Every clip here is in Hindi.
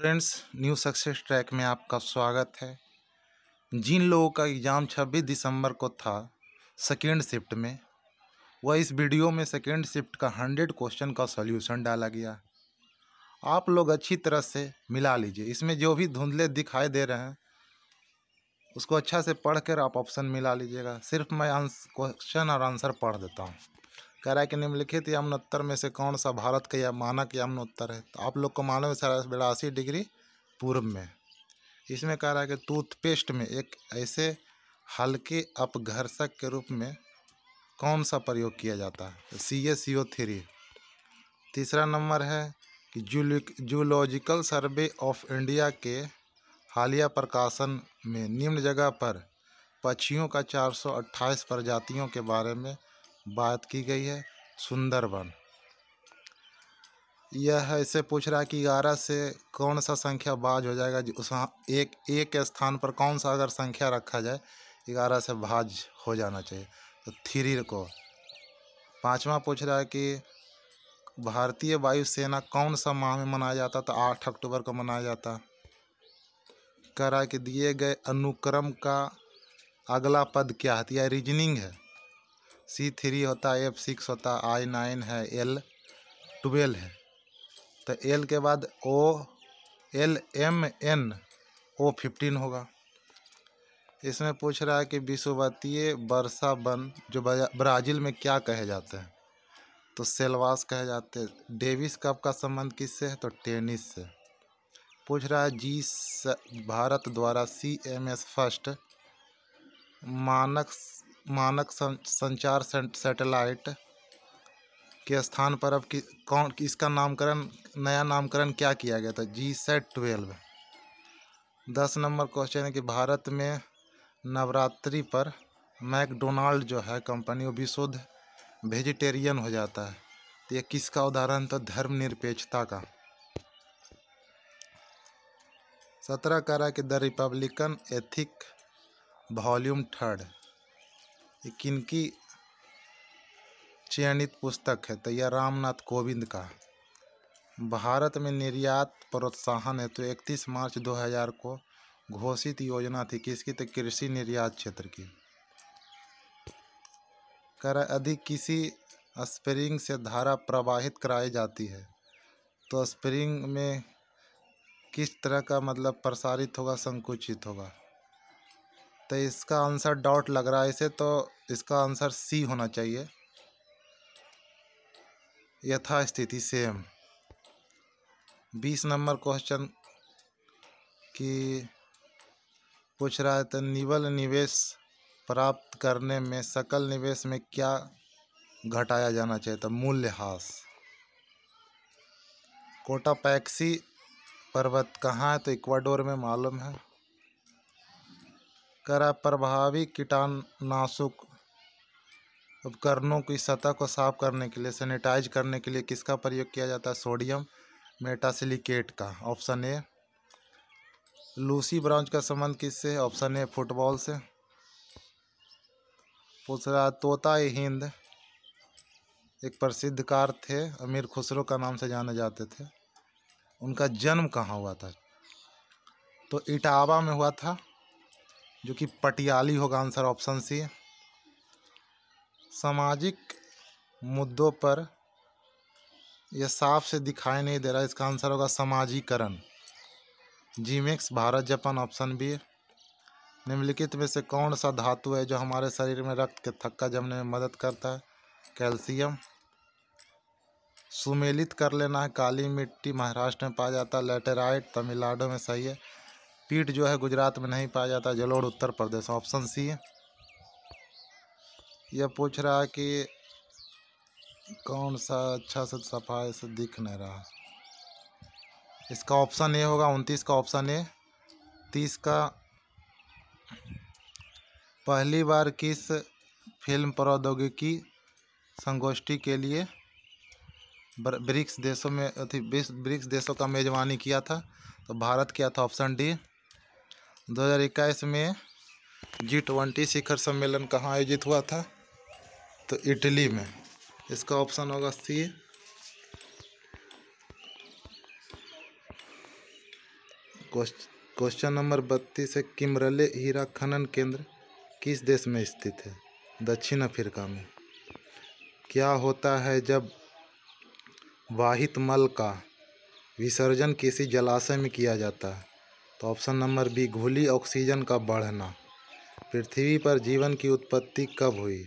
फ्रेंड्स न्यू सक्सेस ट्रैक में आपका स्वागत है जिन लोगों का एग्ज़ाम 26 दिसंबर को था सेकेंड शिफ्ट में वह इस वीडियो में सेकेंड शिफ्ट का 100 क्वेश्चन का सॉल्यूशन डाला गया आप लोग अच्छी तरह से मिला लीजिए इसमें जो भी धुंधले दिखाई दे रहे हैं उसको अच्छा से पढ़कर आप ऑप्शन मिला लीजिएगा सिर्फ मैं क्वेश्चन और आंसर पढ़ देता हूँ कह रहा है कि निम्नलिखित यमुनोत्तर में से कौन सा भारत का या मानक यमुनोत्तर है तो आप लोग को मालूम है बिरासी डिग्री पूर्व में इसमें कह रहा है कि टूथपेस्ट में एक ऐसे हल्के अपघर्षक के रूप में कौन सा प्रयोग किया जाता है सी ए सी ओ थ्री तीसरा नंबर है कि जूलॉजिकल सर्वे ऑफ इंडिया के हालिया प्रकाशन में निम्न जगह पर पक्षियों का अट्ठाईस प्रजातियों के बारे में बात की गई है सुंदरबन यह ऐसे पूछ रहा है कि ग्यारह से कौन सा संख्या बाज हो जाएगा उस एक एक स्थान पर कौन सा अगर संख्या रखा जाए ग्यारह से भाज हो जाना चाहिए तो थ्री को पांचवा पूछ रहा है कि भारतीय वायुसेना कौन सा माह में मनाया जाता तो आठ अक्टूबर को मनाया जाता कह रहा है कि दिए गए अनुक्रम का अगला पद क्या है तो या रीजनिंग है सी थ्री होता है एफ सिक्स होता है आई नाइन है एल ट्वेल्व है तो एल के बाद O L M N O fifteen होगा इसमें पूछ रहा है कि विश्ववतीय वर्षा बन जो ब्राज़ील में क्या कहे जाते हैं तो सेलवास कहे जाते हैं डेविस कप का संबंध किससे है तो टेनिस से पूछ रहा है जी भारत द्वारा सी एम एस फर्स्ट मानक मानक संचार सैटेलाइट के स्थान पर अब कि, कौन इसका नामकरण नया नामकरण क्या किया गया था जी सेट ट्वेल्व दस नंबर क्वेश्चन है कि भारत में नवरात्रि पर मैकडोनाल्ड जो है कंपनी वो विशुद्ध वेजिटेरियन हो जाता है तो ये किसका उदाहरण तो धर्मनिरपेक्षता का सत्रह है कि the republican ethic volume third ये किनकी चयनित पुस्तक है तो यह रामनाथ कोविंद का भारत में निर्यात प्रोत्साहन है तो इकतीस मार्च 2000 को घोषित योजना थी किसकी तो कृषि निर्यात क्षेत्र की कर अधिक किसी स्प्रिंग से धारा प्रवाहित कराई जाती है तो स्प्रिंग में किस तरह का मतलब प्रसारित होगा संकुचित होगा तो इसका आंसर डाउट लग रहा है इसे तो इसका आंसर सी होना चाहिए यथा स्थिति सेम बीस नंबर क्वेश्चन की पूछ रहा है तो निवल निवेश प्राप्त करने में सकल निवेश में क्या घटाया जाना चाहिए तो मूल्यह्रास कोटा पैक्सी पर्वत कहाँ है तो इक्वाडोर में मालूम है करा प्रभावी कीटाणुनाशक उपकरणों की सतह को साफ करने के लिए सैनिटाइज करने के लिए किसका प्रयोग किया जाता है सोडियम मेटासिलिकेट का ऑप्शन ए लूसी ब्रांच का संबंध किससे है ऑप्शन ए फुटबॉल से पूछ रहा तोता हिंद एक प्रसिद्ध कार थे अमीर खुसरो का नाम से जाने जाते थे उनका जन्म कहाँ हुआ था तो इटावा में हुआ था जो कि पटियाली होगा आंसर ऑप्शन सी सामाजिक मुद्दों पर यह साफ से दिखाई नहीं दे रहा इसका आंसर होगा समाजीकरण जीमेक्स भारत जापान ऑप्शन बी निम्नलिखित में से कौन सा धातु है जो हमारे शरीर में रक्त के थक्का जमने में मदद करता है कैल्शियम सुमेलित कर लेना है काली मिट्टी महाराष्ट्र में पाया जाता है लेटेराइट तमिलनाडु में सही है पीठ जो है गुजरात में नहीं पाया जाता जलोड़ उत्तर प्रदेश ऑप्शन सी है यह पूछ रहा है कि कौन सा अच्छा सा सफाई से दिख नहीं रहा इसका ऑप्शन ए होगा उनतीस का ऑप्शन ए तीस का पहली बार किस फिल्म प्रौद्योगिकी संगोष्ठी के लिए ब्रिक्स देशों में अथी ब्रिक्स देशों का मेजबानी किया था तो भारत किया था ऑप्शन डी 2021 में जी ट्वेंटी शिखर सम्मेलन कहाँ आयोजित हुआ था तो इटली में इसका ऑप्शन होगा सी क्वेश्चन नंबर बत्तीस है किमरले हीरा खनन केंद्र किस देश में स्थित है दक्षिण अफ्रीका में क्या होता है जब वाहित मल का विसर्जन किसी जलाशय में किया जाता है तो ऑप्शन नंबर बी घुली ऑक्सीजन का बढ़ना पृथ्वी पर जीवन की उत्पत्ति कब हुई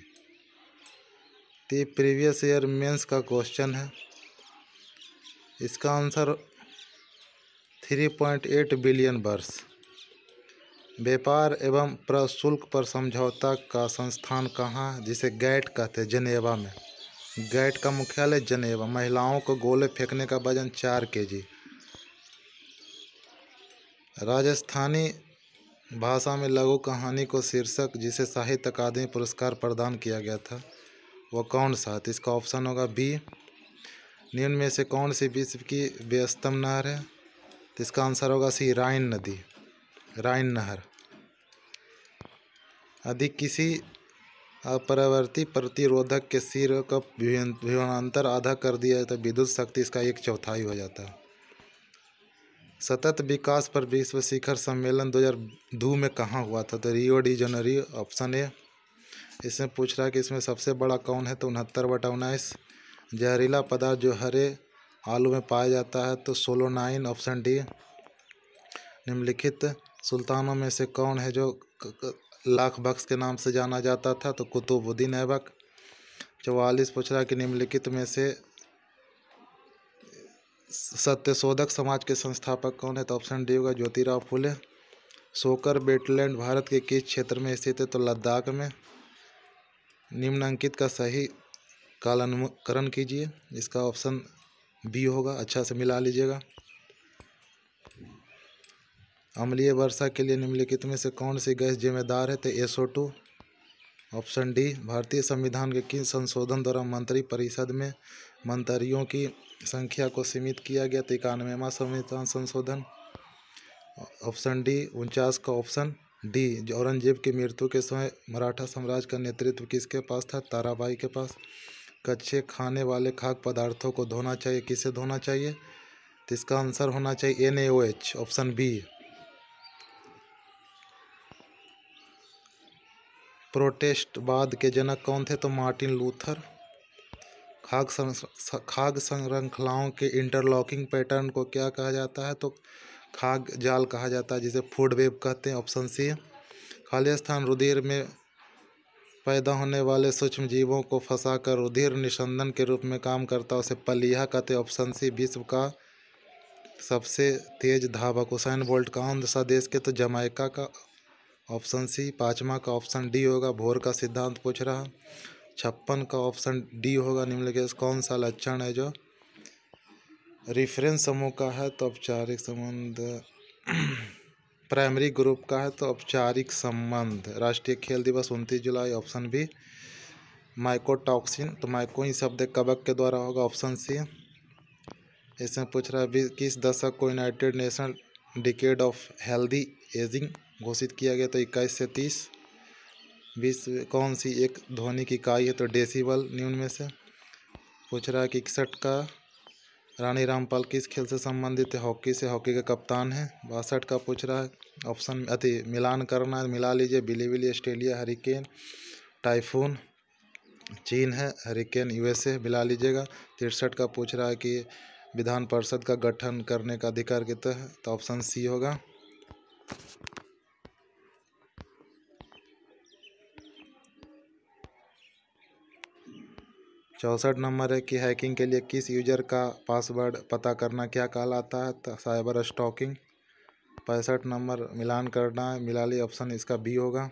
तो ये प्रीवियस ईयर मेंस का क्वेश्चन है इसका answer three point eight billion वर्ष व्यापार एवं प्रशुल्क पर समझौता का संस्थान कहाँ जिसे गैट कहते हैं जनेवा में गैट का मुख्यालय जनेवा महिलाओं को गोले फेंकने का वजन चार के जी राजस्थानी भाषा में लघु कहानी को शीर्षक जिसे साहित्य अकादमी पुरस्कार प्रदान किया गया था वह कौन सा तो इसका ऑप्शन होगा बी निम्न में से कौन सी विश्व की व्यस्तम नहर है तो इसका आंसर होगा सी राइन नदी राइन नहर अधिक किसी अपरावर्ती प्रतिरोधक के सिर का विमानांतर आधा कर दिया जाता है विद्युत शक्ति इसका एक चौथाई हो जाता है सतत विकास पर विश्व शिखर सम्मेलन 2002 में कहाँ हुआ था तो रियो डी जनरी ऑप्शन ए इसमें पूछ रहा है कि इसमें सबसे बड़ा कौन है तो उनहत्तर बटा उन्नीस जहरीला पदार्थ जो हरे आलू में पाया जाता है तो सोलो नाइन ऑप्शन डी निम्नलिखित सुल्तानों में से कौन है जो लाख बख्श के नाम से जाना जाता था तो कुतुबुद्दीन ऐबक चवालीस पूछ रहा कि निम्नलिखित में से सत्यशोधक समाज के संस्थापक कौन है तो ऑप्शन डी होगा ज्योतिराव फुले सोकर बेटलैंड भारत के किस क्षेत्र में स्थित है तो लद्दाख में निम्नांकित का सही कालानुकरण कीजिए इसका ऑप्शन बी होगा अच्छा से मिला लीजिएगा अम्लीय वर्षा के लिए निम्नलिखित में से कौन सी गैस जिम्मेदार है तो एसओ टू ऑप्शन डी भारतीय संविधान के किस संशोधन द्वारा मंत्री परिषद में मंत्रियों की संख्या को सीमित किया गया तो इक्यानवेवा संविधान संशोधन ऑप्शन डी उनचास का ऑप्शन डी औरंगजेब की मृत्यु के समय मराठा साम्राज्य का नेतृत्व किसके पास था ताराबाई के पास कच्चे खाने वाले खाद्य पदार्थों को धोना चाहिए किसे धोना चाहिए तो इसका आंसर होना चाहिए N H option B protest बाद के जनक कौन थे तो मार्टिन लूथर खाग खाग के इंटरलॉकिंग पैटर्न को क्या कहा जाता है तो खाग जाल कहा जाता है जिसे फूड वेब कहते हैं ऑप्शन सी खाली स्थान रुधिर में पैदा होने वाले सूक्ष्म जीवों को फंसाकर रुधिर निशंदन के रूप में काम करता है उसे पलिया कहते ऑप्शन सी विश्व का सबसे तेज धावक हुसैन बोल्ट कौन सा देश के तो जमाइका का ऑप्शन सी पाँचवा का ऑप्शन डी होगा भोर का सिद्धांत पूछ रहा छप्पन का ऑप्शन डी होगा निम्नलिखित कौन सा लक्षण है जो रेफरेंस समूह का है तो औपचारिक संबंध प्राइमरी ग्रुप का है तो औपचारिक संबंध राष्ट्रीय खेल दिवस उनतीस जुलाई ऑप्शन बी माइकोटॉक्सिन तो माइको ही शब्द कबक के द्वारा होगा ऑप्शन सी इसमें पूछ रहा है किस दशक को United National decade of healthy ageing घोषित किया गया तो इक्कीस से तीस बीस कौन सी एक ध्वनि की इकाई है तो डेसीबल न्यून में से पूछ रहा है कि इकसठ का रानी रामपाल किस खेल से संबंधित है हॉकी से हॉकी के कप्तान हैं बासठ का पूछ रहा है ऑप्शन अति मिलान करना मिला लीजिए willy willy Australia hurricane typhoon चीन है हरिकेन यूएसए मिला लीजिएगा तिरसठ का पूछ रहा है कि विधान परिषद का गठन करने का अधिकार कितना है तो ऑप्शन सी होगा चौंसठ नंबर है कि हैकिंग के लिए किस यूजर का पासवर्ड पता करना क्या कहलाता है साइबर तो स्टॉकिंग पैंसठ नंबर मिलान करना है मिलाली ऑप्शन इसका बी होगा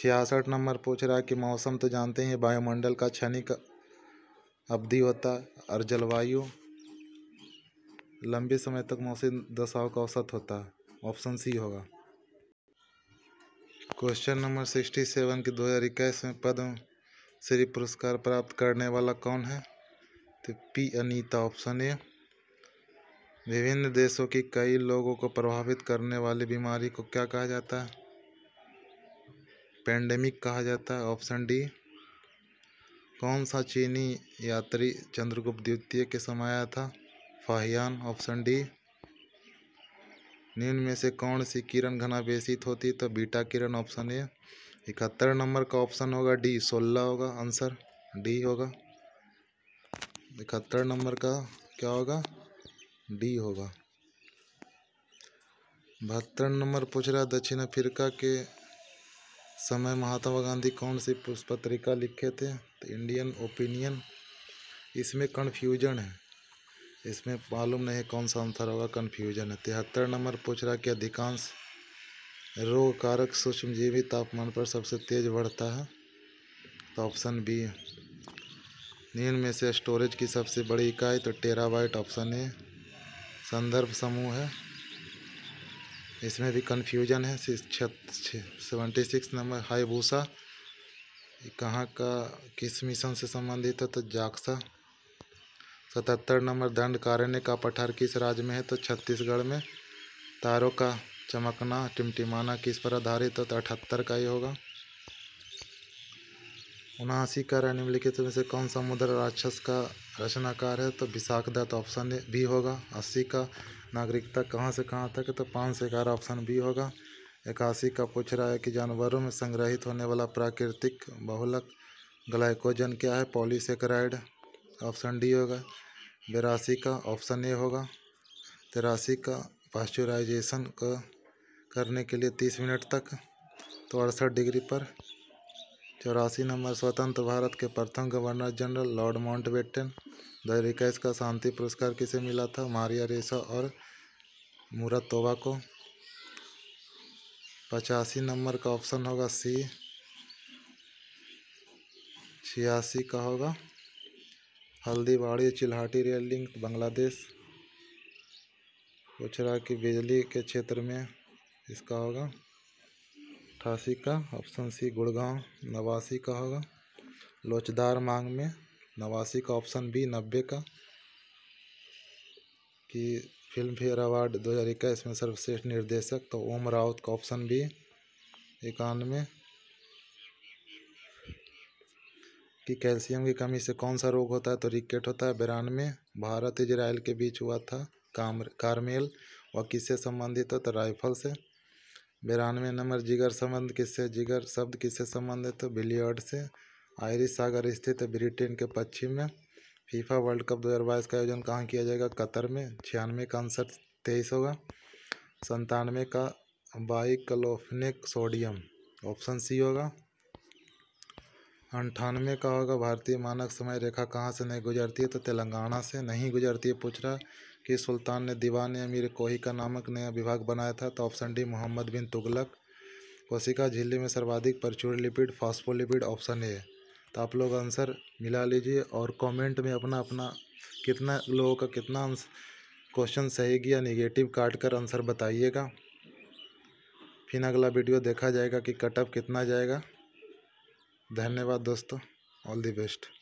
छियासठ नंबर पूछ रहा है कि मौसम तो जानते हैं वायुमंडल का क्षणिक अवधि होता है और जलवायु लंबे समय तक मौसम दशाओं का औसत होता है ऑप्शन सी होगा क्वेश्चन नंबर सिक्सटी सेवन की दो हज़ार इक्कीस में पद्म श्री पुरस्कार प्राप्त करने वाला कौन है तो पी अनीता ऑप्शन ए विभिन्न देशों की कई लोगों को प्रभावित करने वाली बीमारी को क्या कहा जाता है पेंडेमिक कहा जाता है ऑप्शन डी कौन सा चीनी यात्री चंद्रगुप्त द्वितीय के समय आया था फाहियान ऑप्शन डी निम्न में से कौन सी किरण घनावेशित होती तो बीटा किरण ऑप्शन ए इकहत्तर नंबर का ऑप्शन होगा डी सोलह होगा आंसर डी होगा इकहत्तर नंबर का क्या होगा डी होगा बहत्तर नंबर पूछ रहा दक्षिण अफ्रीका के समय महात्मा गांधी कौन सी पुष्पत्रिका लिखे थे तो इंडियन ओपिनियन इसमें कन्फ्यूजन है इसमें मालूम नहीं कौन सा आंसर होगा कन्फ्यूजन है तिहत्तर नंबर पूछ रहा कि अधिकांश रोग कारक सूक्ष्मजीवी तापमान पर सबसे तेज बढ़ता है तो ऑप्शन बी नींद में से स्टोरेज की सबसे बड़ी इकाई तो टेराबाइट ऑप्शन ए संदर्भ समूह है इसमें भी कन्फ्यूजन है सेवेंटी सिक्स नंबर हाईबूसा कहाँ का किस मिशन से संबंधित है तो जाक्सा सतहत्तर नंबर दंड कारण्य का पठार किस राज्य में है तो छत्तीसगढ़ में तारों का चमकना टिमटिमाना किस पर आधारित है तो अठहत्तर का ही होगा उनासी का निम्नलिखित में से कौन सा मुद्र राक्षस का रचनाकार है तो विशाख दत्त ऑप्शन भी होगा अस्सी का नागरिकता कहाँ से कहाँ तक तो पाँच से ग्यारह ऑप्शन भी होगा इक्यासी का पूछ रहा है कि जानवरों में संग्रहित होने वाला प्राकृतिक बहुलक ग्लाइकोजन क्या है पॉलीसेक्राइड ऑप्शन डी होगा बेरासी का ऑप्शन ए होगा तिरासी का पास्चुराइजेशन का करने के लिए तीस मिनट तक तो अड़सठ डिग्री पर चौरासी नंबर स्वतंत्र भारत के प्रथम governor general Lord Mountbatten दो का शांति पुरस्कार किसे मिला था मारिया रेसा और मूरत तोबा को पचासी नंबर का ऑप्शन होगा सी छियासी का होगा हल्दीबाड़ी चिल्हाटी रेल लिंक बांग्लादेश उछरा कि बिजली के क्षेत्र में इसका होगा अठासी का ऑप्शन सी गुड़गांव नवासी का होगा लोचदार मांग में नवासी का ऑप्शन बी नब्बे का कि फिल्म फेयर अवार्ड दो हज़ार इक्कीस में सर्वश्रेष्ठ निर्देशक तो ओम राउत का ऑप्शन बी इक्यानवे कि कैल्शियम की कमी से कौन सा रोग होता है तो रिकेट होता है बिरानवे भारत इजराइल के बीच हुआ था काम कारमेल व किससे संबंधित हो तो राइफल से बिरानवे नंबर जिगर संबंध किससे जिगर शब्द किससे संबंधित हो बिलियर्ड से आयरिश सागर स्थित ब्रिटेन के पश्चिम में फीफा वर्ल्ड कप बाईस का आयोजन कहाँ किया जाएगा कतर में छियानवे का आंसर तेईस होगा संतानवे का बाइकलोफनिक सोडियम ऑप्शन सी होगा अंठानवे का होगा भारतीय मानक समय रेखा कहाँ से नहीं गुजरती है तो तेलंगाना से नहीं गुजरती है पूछ रहा कि सुल्तान ने दीवान अमीर कोही का नामक नया विभाग बनाया था तो ऑप्शन डी मोहम्मद बिन तुगलक कोशिका झीले में सर्वाधिक प्रचुर लिपिड फॉस्फोलिपिड ऑप्शन ए तो आप लोग आंसर मिला लीजिए और कमेंट में अपना अपना कितना लोगों का कितना क्वेश्चन सही या निगेटिव काट कर आंसर बताइएगा फिर अगला वीडियो देखा जाएगा कि कटअप कितना जाएगा धन्यवाद दोस्तों ऑल दी बेस्ट